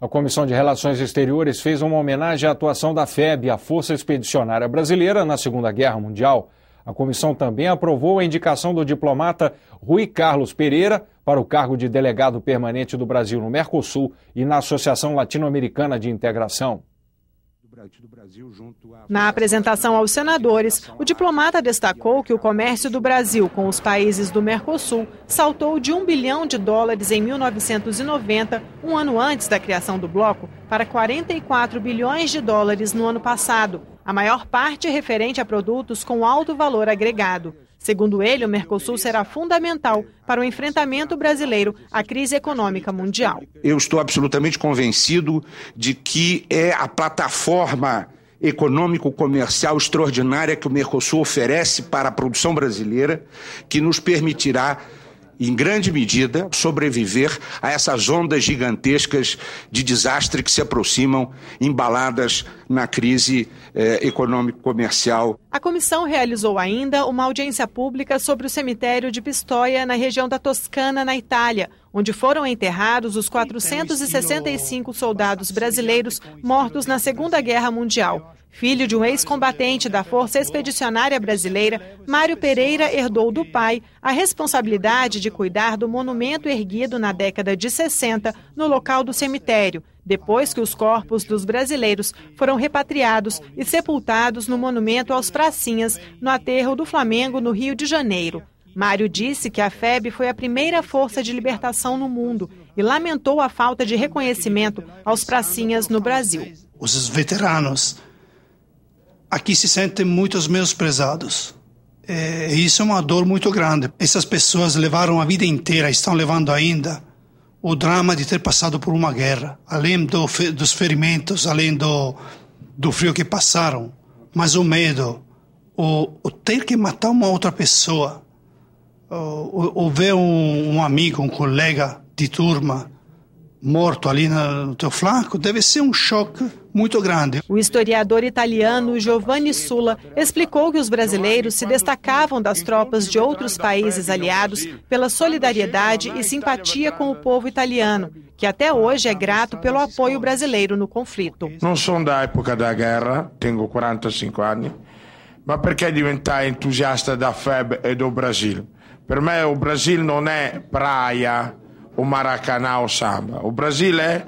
A Comissão de Relações Exteriores fez uma homenagem à atuação da FEB, a Força Expedicionária Brasileira, na Segunda Guerra Mundial. A comissão também aprovou a indicação do diplomata Rui Carlos Pereira para o cargo de delegado permanente do Brasil no Mercosul e na Associação Latino-Americana de Integração. Na apresentação aos senadores, o diplomata destacou que o comércio do Brasil com os países do Mercosul saltou de 1 bilhão de dólares em 1990, um ano antes da criação do bloco, para 44 bilhões de dólares no ano passado, a maior parte referente a produtos com alto valor agregado. Segundo ele, o Mercosul será fundamental para o enfrentamento brasileiro à crise econômica mundial. Eu estou absolutamente convencido de que é a plataforma econômico-comercial extraordinária que o Mercosul oferece para a produção brasileira que nos permitirá em grande medida, sobreviver a essas ondas gigantescas de desastre que se aproximam, embaladas na crise eh, econômico-comercial. A comissão realizou ainda uma audiência pública sobre o cemitério de Pistoia, na região da Toscana, na Itália, onde foram enterrados os 465 soldados brasileiros mortos né? na Segunda Guerra Mundial. Filho de um ex-combatente da Força Expedicionária Brasileira, Mário Pereira herdou do pai a responsabilidade de cuidar do monumento erguido na década de 60 no local do cemitério, depois que os corpos dos brasileiros foram repatriados e sepultados no monumento aos Pracinhas, no aterro do Flamengo, no Rio de Janeiro. Mário disse que a FEB foi a primeira força de libertação no mundo e lamentou a falta de reconhecimento aos pracinhas no Brasil. Os veteranos aqui se sentem muitos menosprezados. É, isso é uma dor muito grande. Essas pessoas levaram a vida inteira, estão levando ainda, o drama de ter passado por uma guerra, além do, dos ferimentos, além do, do frio que passaram, mas o medo, o, o ter que matar uma outra pessoa, ou, ou ver um, um amigo, um colega de turma morto ali no teu flanco, deve ser um choque muito grande. O historiador italiano Giovanni Sulla explicou que os brasileiros se destacavam das tropas de outros países aliados pela solidariedade e simpatia com o povo italiano, que até hoje é grato pelo apoio brasileiro no conflito. Não sou da época da guerra, tenho 45 anos, mas porque diventai entusiasta da FEB e do Brasil? Para mim, o Brasil não é praia o Maracanã ao samba. O Brasil é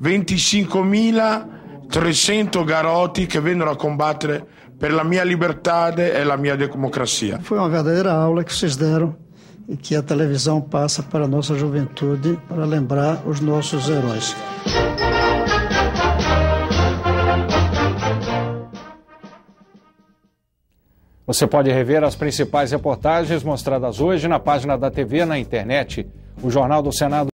25.300 garotos que vêm a combater pela minha liberdade e pela minha democracia. Foi uma verdadeira aula que vocês deram e que a televisão passa para a nossa juventude para lembrar os nossos heróis. Você pode rever as principais reportagens mostradas hoje na página da TV na internet o Jornal do Senado